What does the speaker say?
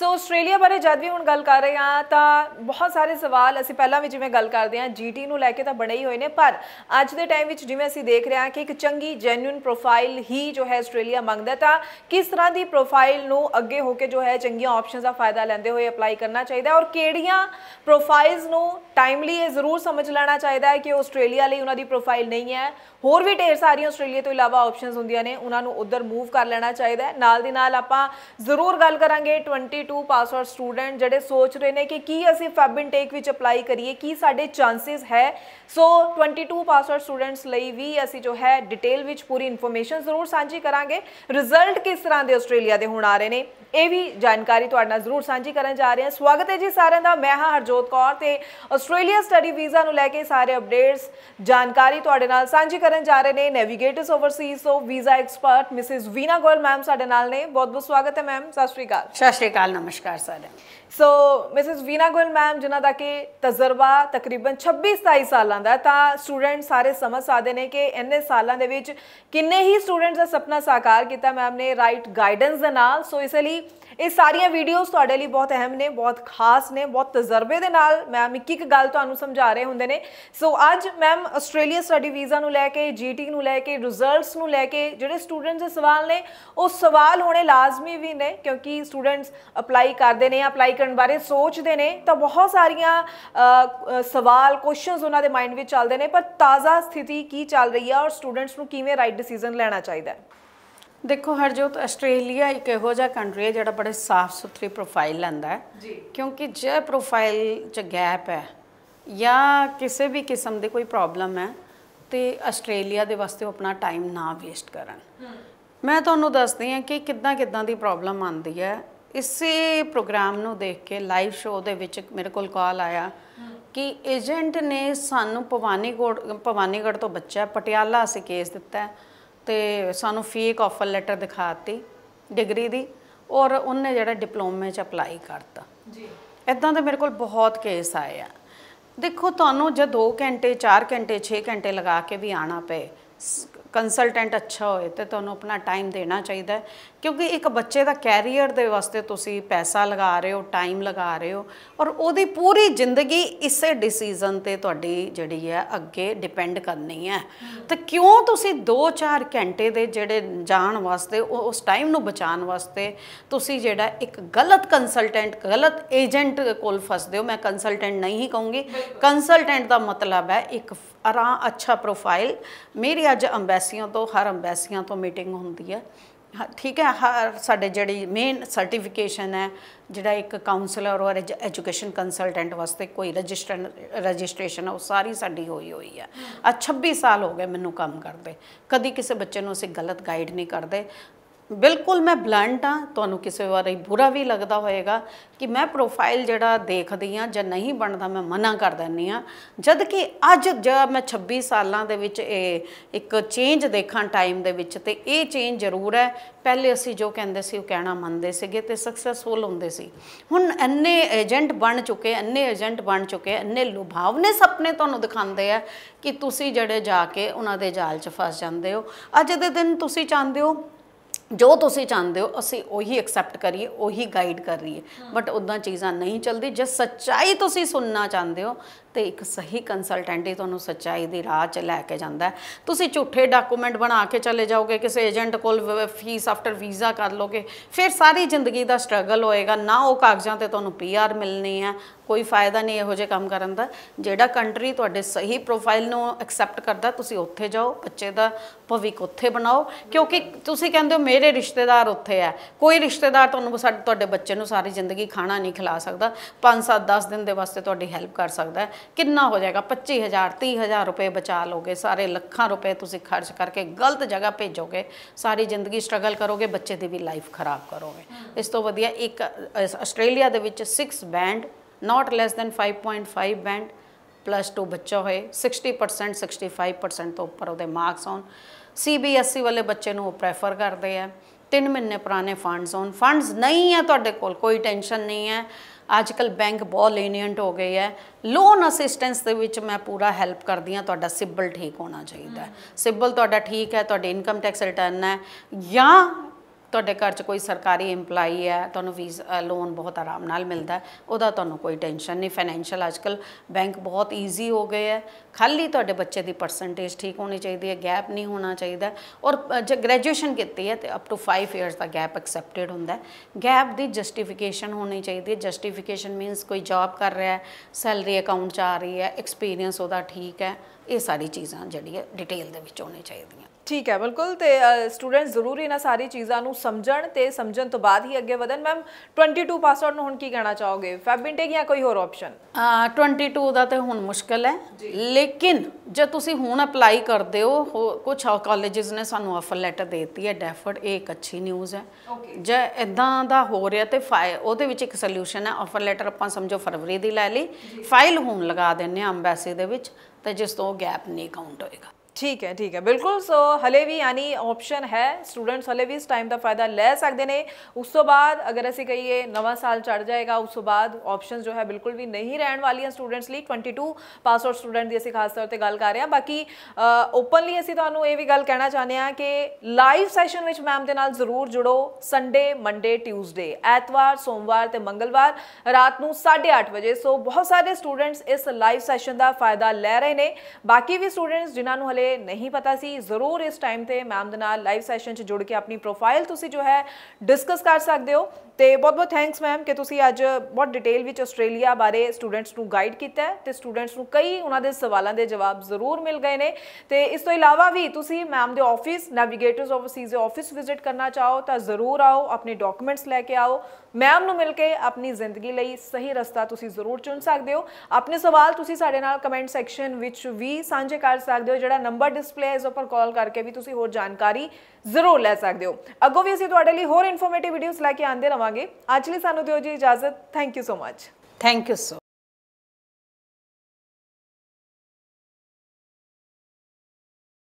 ਸੋ Australia ਬਾਰੇ ਜਦ ਵੀ ਹੁਣ ਗੱਲ ਕਰ ਰਹੇ ਆ ਤਾਂ ਬਹੁਤ ਸਾਰੇ ਸਵਾਲ ਅਸੀਂ ਪਹਿਲਾਂ ਵੀ ਜਿਵੇਂ ਗੱਲ ਕਰਦੇ ਆ ਜੀਟੀ ਨੂੰ ਲੈ ਕੇ ਤਾਂ ਬਣੇ ਹੀ ਹੋਏ ਨੇ ਪਰ ਅੱਜ ਦੇ ਟਾਈਮ ਵਿੱਚ ਜਿਵੇਂ ਅਸੀਂ ਦੇਖ ਰਹੇ ਆ ਕਿ ਇੱਕ ਚੰਗੀ ਜੈਨੂਇਨ ਪ੍ਰੋਫਾਈਲ ਹੀ ਜੋ ਹੈ ਆਸਟ੍ਰੇਲੀਆ ਮੰਗਦਾ ਤਾਂ ਕਿਸ ਤਰ੍ਹਾਂ ਦੀ ਪ੍ਰੋਫਾਈਲ ਨੂੰ ਅੱਗੇ ਹੋ ਕੇ ਜੋ ਹੈ ਚੰਗੀਆਂ ਆਪਸ਼ਨਸ ਦਾ ਫਾਇਦਾ ਲੈਂਦੇ ਹੋਏ ਅਪਲਾਈ ਕਰਨਾ ਚਾਹੀਦਾ ਔਰ ਕਿਹੜੀਆਂ ਪ੍ਰੋਫਾਈਲਸ ਨੂੰ ਟਾਈਮਲੀ ਇਹ ਜ਼ਰੂਰ ਸਮਝ ਲੈਣਾ ਚਾਹੀਦਾ ਹੈ ਕਿ ਆਸਟ੍ਰੇਲੀਆ ਲਈ ਉਹਨਾਂ ਦੀ ਪ੍ਰੋਫਾਈਲ ਨਹੀਂ ਹੈ ਹੋਰ ਵੀ ਢੇਰ ਸਾਰੀਆਂ ਆਸਟ੍ਰੇਲੀਆ ਤੋਂ ਇਲਾਵਾ ਆਪਸ਼ਨਸ ਹੁੰਦੀਆਂ ਨੇ ਉਹਨਾਂ ਨੂੰ ਉਧਰ ਮੂਵ ਕਰ ਲੈਣਾ ਚਾਹੀਦਾ ਹੈ ਨਾਲ ਦੀ ਨਾਲ ਆਪਾਂ ਜ਼ਰੂਰ ਗੱਲ ਕਰਾਂਗੇ 20 2022 ਪਾਸ ਆਊਟ ਸਟੂਡੈਂਟ ਜਿਹੜੇ ਸੋਚ ਰਹੇ ਨੇ ਕਿ ਕੀ ਅਸੀਂ ਫੈਬ ਇਨਟੇਕ ਵਿੱਚ ਅਪਲਾਈ ਕਰੀਏ ਕੀ ਸਾਡੇ ਚਾਂਸਸ ਹੈ ਸੋ 22 ਪਾਸ ਆਊਟ ਸਟੂਡੈਂਟਸ ਲਈ ਵੀ ਅਸੀਂ ਜੋ ਹੈ ਡਿਟੇਲ ਵਿੱਚ ਪੂਰੀ ਇਨਫੋਰਮੇਸ਼ਨ ਜ਼ਰੂਰ ਸਾਂਝੀ ਕਰਾਂਗੇ ਰਿਜ਼ਲਟ ਕਿਸ ਤਰ੍ਹਾਂ ਦੇ ਆਸਟ੍ਰੇਲੀਆ ਦੇ ਹੁਣ ਆ ਰਹੇ ਨੇ ਇਹ ਵੀ ਜਾਣਕਾਰੀ ਤੁਹਾਡੇ ਨਾਲ ਜ਼ਰੂਰ ਸਾਂਝੀ ਕਰਨ ਜਾ ਰਹੇ ਹਾਂ ਸਵਾਗਤ ਹੈ ਜੀ ਸਾਰਿਆਂ ਦਾ ਮੈਂ ਹਾਂ ਹਰਜੋਤ ਕੌਰ ਤੇ ਆਸਟ੍ਰੇਲੀਆ ਸਟੱਡੀ ਵੀਜ਼ਾ ਨੂੰ ਲੈ ਕੇ ਸਾਰੇ ਅਪਡੇਟਸ ਜਾਣਕਾਰੀ ਤੁਹਾਡੇ ਨਾਲ ਸਾਂਝੀ ਕਰਨ ਜਾ ਰਹੇ ਨੇ ਨੈਵੀਗੇਟਰਸ ਓਵਰਸੀਜ਼ ਤੋਂ visa expert Mrs Veena Goyal ma'am ਸਾਡੇ ਨਾਲ ਨੇ ਬਹੁਤ ਬਹੁਤ ਸਵਾਗਤ ਹੈ ਮੈਮ ਸਤਿ ਸ਼੍ਰੀ ਅਕਾਲ ਸਤਿ ਸ਼੍ਰੀ ਅਕਾਲ ਨਮਸਕਾਰ ਸਾਰਿਆਂ so Mrs Veena Goyal ma'am ਜਿਨ੍ਹਾਂ ਦਾ ਕਿ ਤਜਰਬਾ ਤਕਰੀਬਨ 26 27 ਸਾਲਾਂ ਦਾ ਤਾਂ ਸਟੂਡੈਂਟ ਸਾਰੇ ਸਮਝ ਸਕਦੇ ਨੇ ਕਿ ਇੰਨੇ ਸਾਲਾਂ ਦੇ ਵਿੱਚ ਕਿੰਨੇ ਹੀ ਸਟੂਡੈਂਟਸ ਦਾ ਸੁਪਨਾ ਸਾਕਾਰ ਕੀਤਾ ਮੈਮ ਨੇ ਰਾਈਟ ਗਾਈਡੈਂਸ ਦੇ ਨਾਲ ਸੋ ਇਸ ਲਈ ਇਹ ਸਾਰੀਆਂ ਵੀਡੀਓਜ਼ ਤੁਹਾਡੇ ਲਈ ਬਹੁਤ ਅਹਿਮ ਨੇ ਬਹੁਤ ਖਾਸ ਨੇ ਬਹੁਤ ਤਜਰਬੇ ਦੇ ਨਾਲ ਮੈਮ ਇੱਕ ਇੱਕ ਗੱਲ ਤੁਹਾਨੂੰ ਸਮਝਾ ਰਹੇ ਹੁੰਦੇ ਨੇ ਸੋ ਅੱਜ ਮੈਮ ਆਸਟ੍ਰੇਲੀਆ ਸਟੱਡੀ ਵੀਜ਼ਾ ਨੂੰ ਲੈ ਕੇ ਜੀਟੀ ਨੂੰ ਲੈ ਕੇ ਰਿਜ਼ਲਟਸ ਨੂੰ ਲੈ ਕੇ ਜਿਹੜੇ ਸਟੂਡੈਂਟਸ ਦੇ ਸਵਾਲ ਨੇ ਉਹ ਸਵਾਲ ਹੋਣੇ ਲਾਜ਼ਮੀ ਵੀ ਨੇ ਕਿਉਂਕਿ ਸਟੂਡੈਂਟਸ ਅਪਲਾਈ ਕਰਦੇ ਨੇ ਅਪਲਾਈ ਕਰਨ ਬਾਰੇ ਸੋਚਦੇ ਨੇ ਤਾਂ ਬਹੁਤ ਸਾਰੀਆਂ ਸਵਾਲ ਕੁਐਸਚਨਸ ਉਹਨਾਂ ਦੇ ਮਾਈਂਡ ਵਿੱਚ ਚੱਲਦੇ ਨੇ ਪਰ ਤਾਜ਼ਾ ਸਥਿਤੀ ਕੀ ਚੱਲ ਰਹੀ ਹੈ ਔਰ ਸਟੂਡੈਂਟਸ ਨੂੰ ਕਿਵੇਂ ਰਾਈਟ ਡਿਸੀਜਨ ਲੈਣਾ ਚਾਹੀਦਾ ਹੈ ਦੇਖੋ ਹਰਜੋਤ ਆਸਟ੍ਰੇਲੀਆ ਇੱਕ ਇਹੋ ਜਿਹਾ ਕੰਟਰੀ ਹੈ ਜਿਹੜਾ ਬੜੇ ਸਾਫ਼ ਸੁਥਰੀ ਪ੍ਰੋਫਾਈਲ ਲੈਂਦਾ ਹੈ ਕਿਉਂਕਿ ਜੇ ਪ੍ਰੋਫਾਈਲ 'ਚ ਗੈਪ ਹੈ ਜਾਂ ਕਿਸੇ ਵੀ ਕਿਸਮ ਦੇ ਕੋਈ ਪ੍ਰੋਬਲਮ ਹੈ ਤੇ ਆਸਟ੍ਰੇਲੀਆ ਦੇ ਵਾਸਤੇ ਆਪਣਾ ਟਾਈਮ ਨਾ ਵੇਸਟ ਕਰਨ ਮੈਂ ਤੁਹਾਨੂੰ ਦੱਸਦੀ ਹਾਂ ਕਿ ਕਿੱਦਾਂ ਕਿੱਦਾਂ ਦੀ ਪ੍ਰੋਬਲਮ ਆਉਂਦੀ ਹੈ ਇਸੇ ਪ੍ਰੋਗਰਾਮ ਨੂੰ ਦੇਖ ਕੇ ਲਾਈਵ ਸ਼ੋਅ ਦੇ ਵਿੱਚ ਮੇਰੇ ਕੋਲ ਕਾਲ ਆਇਆ ਕਿ ਏਜੰਟ ਨੇ ਸਾਨੂੰ ਭਵਾਨੀਗੜ੍ਹ ਭਵਾਨੀਗੜ੍ਹ ਤੋਂ ਬੱਚਾ ਪਟਿਆਲਾ ਅਸੀਂ ਕੇਸ ਦਿੱਤਾ ਤੇ ਸਾਨੂੰ ਫੇਕ ਆਫਰ ਲੈਟਰ ਦਿਖਾਤੀ ਡਿਗਰੀ ਦੀ ਔਰ ਉਹਨੇ ਜਿਹੜਾ ਡਿਪਲੋਮੇ ਚ ਅਪਲਾਈ ਕਰਤਾ ਜੀ ਇਦਾਂ ਦੇ ਮੇਰੇ ਕੋਲ ਬਹੁਤ ਕੇਸ ਆਏ ਆ ਦੇਖੋ ਤੁਹਾਨੂੰ ਜੇ 2 ਘੰਟੇ 4 ਘੰਟੇ 6 ਘੰਟੇ ਲਗਾ ਕੇ ਵੀ ਆਣਾ ਪਏ ਕੰਸਲਟੈਂਟ ਅੱਛਾ ਹੋਏ ਤੇ ਤੁਹਾਨੂੰ ਆਪਣਾ ਟਾਈਮ ਦੇਣਾ ਚਾਹੀਦਾ ਹੈ ਕਿਉਂਕਿ ਇੱਕ ਬੱਚੇ ਦਾ ਕੈਰੀਅਰ ਦੇ ਵਾਸਤੇ ਤੁਸੀਂ ਪੈਸਾ ਲਗਾ ਰਹੇ ਹੋ ਟਾਈਮ ਲਗਾ ਰਹੇ ਹੋ ਔਰ ਉਹਦੀ ਪੂਰੀ ਜ਼ਿੰਦਗੀ ਇਸੇ ਡਿਸੀਜਨ ਤੇ ਤੁਹਾਡੀ ਜਿਹੜੀ ਹੈ ਅੱਗੇ ਡਿਪੈਂਡ ਕਰਨੀ ਹੈ ਤੇ ਕਿਉਂ ਤੁਸੀਂ 2-4 ਘੰਟੇ ਦੇ ਜਿਹੜੇ ਜਾਣ ਵਾਸਤੇ ਉਸ ਟਾਈਮ ਨੂੰ ਬਚਾਉਣ ਵਾਸਤੇ ਤੁਸੀਂ ਜਿਹੜਾ ਇੱਕ ਗਲਤ ਕੰਸਲਟੈਂਟ ਗਲਤ ਏਜੰਟ ਕੋਲ ਫਸਦੇ ਹੋ ਮੈਂ ਕੰਸਲਟੈਂਟ ਨਹੀਂ ਹੀ ਕਹੂੰਗੀ ਕੰਸਲਟੈਂਟ ਦਾ ਮਤਲਬ ਹੈ ਇੱਕ ਅਰਾ ਅੱਛਾ ਪ੍ਰੋਫਾਈਲ ਮੇਰੀ ਅੱਜ ਅੰਬੈਸੀਆਂ ਤੋਂ ਹਰ ਅੰਬੈਸੀਆਂ ਤੋਂ ਮੀਟਿੰਗ ਹੁੰਦੀ ਹੈ ਠੀਕ ਹੈ ਹਰ ਸਾਡੇ ਜਿਹੜੀ ਮੇਨ ਸਰਟੀਫਿਕੇਸ਼ਨ ਹੈ ਜਿਹੜਾ ਇੱਕ ਕਾਉਂਸਲਰ ਔਰ ਐਜੂਕੇਸ਼ਨ ਕੰਸਲਟੈਂਟ ਵਾਸਤੇ ਕੋਈ ਰਜਿਸਟਰ ਰਜਿਸਟ੍ਰੇਸ਼ਨ ਉਹ ਸਾਰੀ ਸਾਡੀ ਹੋਈ ਹੋਈ ਹੈ ਆ 26 ਸਾਲ ਹੋ ਗਏ ਮੈਨੂੰ ਕੰਮ ਕਰਦੇ ਕਦੀ ਕਿਸੇ ਬੱਚੇ ਨੂੰ ਅਸੀਂ ਗਲਤ ਗਾਈਡ ਨਹੀਂ ਕਰਦੇ ਬਿਲਕੁਲ ਮੈਂ ਬਲੰਟ ਆ ਤੁਹਾਨੂੰ ਕਿਸੇ ਵਾਰੀ ਬੁਰਾ ਵੀ ਲੱਗਦਾ ਹੋਏਗਾ ਕਿ ਮੈਂ ਪ੍ਰੋਫਾਈਲ ਜਿਹੜਾ ਦੇਖਦੀ ਆ ਜਾਂ ਨਹੀਂ ਬਣਦਾ ਮੈਂ ਮਨਾ ਕਰ ਦਿੰਨੀ ਆ ਜਦ ਕਿ ਅੱਜ ਜਦ ਮੈਂ 26 ਸਾਲਾਂ ਦੇ ਵਿੱਚ ਇਹ ਇੱਕ ਚੇਂਜ ਦੇਖਾਂ ਟਾਈਮ ਦੇ ਵਿੱਚ ਤੇ ਇਹ ਚੇਂਜ ਜ਼ਰੂਰ ਹੈ ਪਹਿਲੇ ਅਸੀਂ ਜੋ ਕਹਿੰਦੇ ਸੀ ਉਹ ਕਹਿਣਾ ਮੰਨਦੇ ਸੀਗੇ ਤੇ ਸਕਸੈਸਫੁਲ ਹੁੰਦੇ ਸੀ ਹੁਣ ਐਨੇ ਏਜੰਟ ਬਣ ਚੁੱਕੇ ਐਨੇ ਏਜੰਟ ਬਣ ਚੁੱਕੇ ਐਨੇ ਲੁਭਾਵਨੇ ਸੁਪਨੇ ਤੁਹਾਨੂੰ ਦਿਖਾਉਂਦੇ ਆ ਕਿ ਤੁਸੀਂ ਜਿਹੜੇ ਜਾ ਕੇ ਉਹਨਾਂ ਦੇ ਜਾਲ 'ਚ ਫਸ ਜਾਂਦੇ ਹੋ ਅੱਜ ਦੇ ਦਿਨ ਤੁਸੀਂ ਚਾਹੁੰਦੇ ਹੋ ਜੋ ਤੁਸੀਂ ਚਾਹੁੰਦੇ ਹੋ ਅਸੀਂ ਉਹੀ ਐਕਸੈਪਟ ਕਰੀਏ ਉਹੀ ਗਾਈਡ ਕਰ ਰਹੀਏ ਬਟ ਉਦਾਂ ਚੀਜ਼ਾਂ ਨਹੀਂ ਚੱਲਦੀ ਜੇ ਸੱਚਾਈ ਤੁਸੀਂ ਸੁਣਨਾ ਚਾਹੁੰਦੇ ਹੋ ਤੇ ਇੱਕ ਸਹੀ ਕੰਸਲਟੈਂਟ ਹੀ ਤੁਹਾਨੂੰ ਸੱਚਾਈ ਦੀ ਰਾਹ 'ਚ ਲੈ ਕੇ ਜਾਂਦਾ ਤੁਸੀਂ ਝੂਠੇ ਡਾਕੂਮੈਂਟ ਬਣਾ ਕੇ ਚਲੇ ਜਾਓਗੇ ਕਿਸੇ ਏਜੰਟ ਕੋਲ ਫੀਸ ਆਫਟਰ ਵੀਜ਼ਾ ਕਰ ਲੋਗੇ ਫਿਰ ਸਾਰੀ ਜ਼ਿੰਦਗੀ ਦਾ ਸਟਰਗਲ ਹੋਏਗਾ ਨਾ ਉਹ ਕਾਗਜ਼ਾਂ ਤੇ ਤੁਹਾਨੂੰ ਪੀਆਰ ਮਿਲਣੀ ਹੈ ਕੋਈ ਫਾਇਦਾ ਨਹੀਂ ਇਹੋ ਜਿਹੇ ਕੰਮ ਕਰਨ ਦਾ ਜਿਹੜਾ ਕੰਟਰੀ ਤੁਹਾਡੇ ਸਹੀ ਪ੍ਰੋਫਾਈਲ ਨੂੰ ਐਕਸੈਪਟ ਕਰਦਾ ਤੁਸੀਂ ਉੱਥੇ ਜਾਓ ਬੱਚੇ ਦਾ ਭਵਿੱਖ ਉੱਥੇ ਬਣਾਓ ਕਿਉਂਕਿ ਤੁਸੀਂ ਕਹਿੰਦੇ ਹੋ ਮੇਰੇ ਰਿਸ਼ਤੇਦਾਰ ਉੱਥੇ ਆ ਕੋਈ ਰਿਸ਼ਤੇਦਾਰ ਤੁਹਾਨੂੰ ਤੁਹਾਡੇ ਬੱਚੇ ਨੂੰ ਸਾਰੀ ਜ਼ਿੰਦਗੀ ਖਾਣਾ ਨਹੀਂ ਖਿਲਾ ਸਕਦਾ 5 7 10 ਦਿਨ ਦੇ ਵਾਸਤੇ ਤੁਹਾਡੀ ਹੈਲਪ ਕਰ ਸਕਦਾ ਕਿੰਨਾ ਹੋ ਜਾਏਗਾ 25000 30000 ਰੁਪਏ ਬਚਾ ਲੋਗੇ ਸਾਰੇ ਲੱਖਾਂ ਰੁਪਏ ਤੁਸੀਂ ਖਰਚ ਕਰਕੇ ਗਲਤ ਜਗ੍ਹਾ ਭੇਜੋਗੇ ਸਾਰੀ ਜ਼ਿੰਦਗੀ ਸਟਰਗਲ ਕਰੋਗੇ ਬੱਚੇ ਦੀ ਵੀ ਲਾਈਫ ਖਰਾਬ ਕਰੋਗੇ ਇਸ ਤੋਂ ਵਧੀਆ ਇੱਕ ਆਸਟ੍ਰੇਲੀਆ ਦੇ ਵਿੱਚ 6 band not less than 5.5 band plus 2 ਬੱਚਾ ਹੋਏ 60% 65% ਤੋਂ ਉੱਪਰ ਉਹਦੇ ਮਾਰਕਸ ਹੋਣ ਸੀਬੀਐਸਈ e ਵਾਲੇ ਬੱਚੇ ਨੂੰ ਉਹ ਪ੍ਰੈਫਰ ਕਰਦੇ ਆ 3 ਮਹੀਨੇ ਪੁਰਾਣੇ ਫੰਡਸ ਹੋਣ ਫੰਡਸ ਨਹੀਂ ਆ ਤੁਹਾਡੇ ਕੋਲ ਕੋਈ ਟੈਨਸ਼ਨ ਨਹੀਂ ਹੈ ਅੱਜ ਕੱਲ ਬੈਂਕ ਬਹੁਤ ਲੀਨੀਅੰਟ ਹੋ ਗਈ ਹੈ ਲੋਨ ਅਸਿਸਟੈਂਸ ਦੇ ਵਿੱਚ ਮੈਂ ਪੂਰਾ ਹੈਲਪ ਕਰਦੀ ਆ ਤੁਹਾਡਾ ਸਿਬਲ ਠੀਕ ਹੋਣਾ ਚਾਹੀਦਾ ਸਿਬਲ ਤੁਹਾਡਾ ਠੀਕ ਹੈ ਤੁਹਾਡੇ ਇਨਕਮ ਟੈਕਸ ਰਿਟਰਨ ਹੈ ਜਾਂ ਤੁਹਾਡੇ ਘਰ 'ਚ ਕੋਈ ਸਰਕਾਰੀ EMPLOYEE ਹੈ ਤੁਹਾਨੂੰ ਵੀਜ਼ਾ ਲੋਨ ਬਹੁਤ ਆਰਾਮ ਨਾਲ ਮਿਲਦਾ ਉਹਦਾ ਤੁਹਾਨੂੰ ਕੋਈ ਟੈਨਸ਼ਨ ਨਹੀਂ ਫਾਈਨੈਂਸ਼ੀਅਲ ਅੱਜਕੱਲ ਬੈਂਕ ਬਹੁਤ ਈਜ਼ੀ ਹੋ ਗਏ ਹੈ ਖਾਲੀ ਤੁਹਾਡੇ ਬੱਚੇ ਦੀ ਪਰਸੈਂਟੇਜ ਠੀਕ ਹੋਣੀ ਚਾਹੀਦੀ ਹੈ ਗੈਪ ਨਹੀਂ ਹੋਣਾ ਚਾਹੀਦਾ ਔਰ ਜੇ ਗ੍ਰੈਜੂਏਸ਼ਨ ਕੀਤੀ ਹੈ ਤੇ ਅਪ ਟੂ 5 ਇਅਰਸ ਦਾ ਗੈਪ ਐਕਸੈਪਟਡ ਹੁੰਦਾ ਗੈਪ ਦੀ ਜਸਟੀਫਿਕੇਸ਼ਨ ਹੋਣੀ ਚਾਹੀਦੀ ਹੈ ਜਸਟੀਫਿਕੇਸ਼ਨ ਮੀਨਸ ਕੋਈ ਜੌਬ ਕਰ ਰਿਹਾ ਹੈ ਸੈਲਰੀ ਅਕਾਊਂਟ 'ਚ ਆ ਰਹੀ ਹੈ ਐਕਸਪੀਰੀਅੰਸ ਉਹਦਾ ਠੀਕ ਹੈ ਇਹ ਸਾਰੀ ਚੀਜ਼ਾਂ ਜਿਹੜੀ ਹੈ ਡਿਟੇਲ ਦੇ ਵਿੱਚ ਹੋਣੀ ਚਾਹੀਦੀਆਂ ਠੀਕ ਹੈ ਬਿਲਕੁਲ ਤੇ ਸਟੂਡੈਂਟ ਜ਼ਰੂਰੀ ਨਾ ਸਾਰੀ ਚੀਜ਼ਾਂ ਨੂੰ ਸਮਝਣ ਤੇ ਸਮਝਣ ਤੋਂ ਬਾਅਦ ਹੀ ਅੱਗੇ ਵਧਣ ਮੈਮ 22 ਪਾਸਵਰਡ ਨੂੰ ਹੁਣ ਕੀ ਕਹਿਣਾ ਚਾਹੋਗੇ ਫੈਬਿੰਟੇਕ ਜਾਂ ਕੋਈ ਹੋਰ ਆਪਸ਼ਨ 22 ਦਾ ਤੇ ਹੁਣ ਮੁਸ਼ਕਲ ਹੈ ਲੇਕਿਨ ਜੇ ਤੁਸੀਂ ਹੁਣ ਅਪਲਾਈ ਕਰਦੇ ਹੋ ਕੁਝ ਕਾਲਜਸ ਨੇ ਸਾਨੂੰ ਆਫਰ ਲੈਟਰ ਦਿੱਤੀ ਹੈ ਡੈਫਰਡ ਇਹ ਇੱਕ ਅੱਛੀ ਨਿਊਜ਼ ਹੈ ਜੇ ਇਦਾਂ ਦਾ ਹੋ ਰਿਹਾ ਤੇ ਉਹਦੇ ਵਿੱਚ ਇੱਕ ਸੋਲੂਸ਼ਨ ਹੈ ਆਫਰ ਲੈਟਰ ਆਪਾਂ ਸਮਝੋ ਫਰਵਰੀ ਦੀ ਲੈ ਲਈ ਫਾਈਲ ਹੋਮ ਲਗਾ ਦਿੰਨੇ ਆ ਦੇ ਵਿੱਚ ਤੇ ਜਿਸ ਤੋਂ ਗੈਪ ਨਹੀਂ ਕਾਊਂਟ ਹੋਏਗਾ ਠੀਕ ਹੈ ਠੀਕ ਹੈ ਬਿਲਕੁਲ ਸੋ ਹਲੇ ਵੀ ਯਾਨੀ ਆਪਸ਼ਨ ਹੈ ਸਟੂਡੈਂਟਸ ਹਲੇ ਵੀ ਇਸ ਟਾਈਮ ਦਾ ਫਾਇਦਾ ਲੈ ਸਕਦੇ ਨੇ ਉਸ ਤੋਂ ਬਾਅਦ ਅਗਰ ਅਸੀਂ ਕਹੀਏ ਨਵਾਂ ਸਾਲ ਚੜ ਜਾਏਗਾ ਉਸ ਤੋਂ ਬਾਅਦ ਆਪਸ਼ਨ ਜੋ ਹੈ ਬਿਲਕੁਲ ਵੀ ਨਹੀਂ ਰਹਿਣ ਵਾਲੀਆਂ ਸਟੂਡੈਂਟਸ ਲਈ 22 ਪਾਸ ਆਊਟ ਸਟੂਡੈਂਟ ਦੀ ਅਸੀਂ ਖਾਸ ਤੌਰ ਤੇ ਗੱਲ ਕਰ ਰਹੇ ਹਾਂ ਬਾਕੀ ਓਪਨਲੀ ਅਸੀਂ ਤੁਹਾਨੂੰ ਇਹ ਵੀ ਗੱਲ ਕਹਿਣਾ ਚਾਹੁੰਦੇ ਹਾਂ ਕਿ ਲਾਈਵ ਸੈਸ਼ਨ ਵਿੱਚ ਮੈਮ ਦੇ ਨਾਲ ਜ਼ਰੂਰ ਜੁੜੋ ਸੰਡੇ ਮੰਡੇ ਟਿਊਜ਼ਡੇ ਐਤਵਾਰ ਸੋਮਵਾਰ ਤੇ ਮੰਗਲਵਾਰ ਰਾਤ ਨੂੰ 8:30 ਵਜੇ ਸੋ ਬਹੁਤ ਸਾਰੇ ਸਟੂਡੈਂਟਸ ਇਸ ਲਾਈਵ ਸੈਸ਼ਨ ਦਾ ਫਾਇਦਾ ਲੈ ਰਹੇ ਨੇ ਬਾਕੀ ਵੀ ਸਟੂਡੈਂਟਸ ਜਿਨ੍ਹਾਂ ਨੂੰ ਹਲੇ ਤੇ ਨਹੀਂ ਪਤਾ ਸੀ ਜ਼ਰੂਰ ਇਸ ਟਾਈਮ ਤੇ ਮੈਮ ਦੇ ਨਾਲ ਲਾਈਵ ਸੈਸ਼ਨ 'ਚ ਜੁੜ ਕੇ ਆਪਣੀ ਪ੍ਰੋਫਾਈਲ ਤੁਸੀਂ ਜੋ ਹੈ ਡਿਸਕਸ ਕਰ ਸਕਦੇ ਹੋ ਤੇ ਬਹੁਤ ਬਹੁਤ ਥੈਂਕਸ ਮੈਮ ਕਿ ਤੁਸੀਂ ਅੱਜ ਬਹੁਤ ਡਿਟੇਲ ਵਿੱਚ ਆਸਟ੍ਰੇਲੀਆ ਬਾਰੇ ਸਟੂਡੈਂਟਸ ਨੂੰ ਗਾਈਡ ਕੀਤਾ ਤੇ ਸਟੂਡੈਂਟਸ ਨੂੰ ਕਈ ਉਹਨਾਂ ਦੇ ਸਵਾਲਾਂ ਦੇ ਜਵਾਬ ਜ਼ਰੂਰ ਮਿਲ ਗਏ ਨੇ ਤੇ ਇਸ ਤੋਂ ਇਲਾਵਾ ਵੀ ਤੁਸੀਂ ਮੈਮ ਦੇ ਆਫਿਸ ਨੈਵੀਗੇਟਰਸ ਓਵਰਸੀਜ਼ ਦੇ ਆਫਿਸ ਵਿਜ਼ਿਟ ਕਰਨਾ ਚਾਹੋ ਤਾਂ ਜ਼ਰੂਰ ਆਓ ਆਪਣੇ ਡਾਕੂਮੈਂਟਸ ਲੈ ਕੇ ਆਓ ਮੈਮ ਨੂੰ ਮਿਲ ਕੇ ਆਪਣੀ ਜ਼ਿੰਦਗੀ ਲਈ ਸਹੀ ਰਸਤਾ ਤੁਸੀਂ ਜ਼ਰੂਰ ਚੁਣ ਸਕਦੇ ਹੋ ਆਪਣੇ ਸਵਾਲ ਤੁਸੀਂ ਸਾਡੇ ਨਾਲ ਕਮੈਂਟ ਸੈਕਸ਼ਨ ਵਿੱਚ ਵੀ ਸਾਂਝੇ ਕਰ ਸਕਦੇ ਹੋ ਜਿਹੜਾ ਨੰਬਰ ਨੰਬਰ ਡਿਸਪਲੇ ਇਸ ਉੱਪਰ ਕਾਲ ਕਰਕੇ ਵੀ ਤੁਸੀਂ ਹੋਰ ਜਾਣਕਾਰੀ ਜ਼ਰੂਰ ਲੈ ਸਕਦੇ ਹੋ ਅੱਗੋਂ ਵੀ ਅਸੀਂ ਤੁਹਾਡੇ ਲਈ ਹੋਰ ਇਨਫੋਰਮੇਟਿਵ ਵੀਡੀਓਜ਼ ਲੈ ਕੇ ਆਂਦੇ ਰਵਾਂਗੇ ਅੱਜ ਲਈ ਸਾਨੂੰ ਦਿਓ ਜੀ ਇਜਾਜ਼ਤ thank you so much thank you so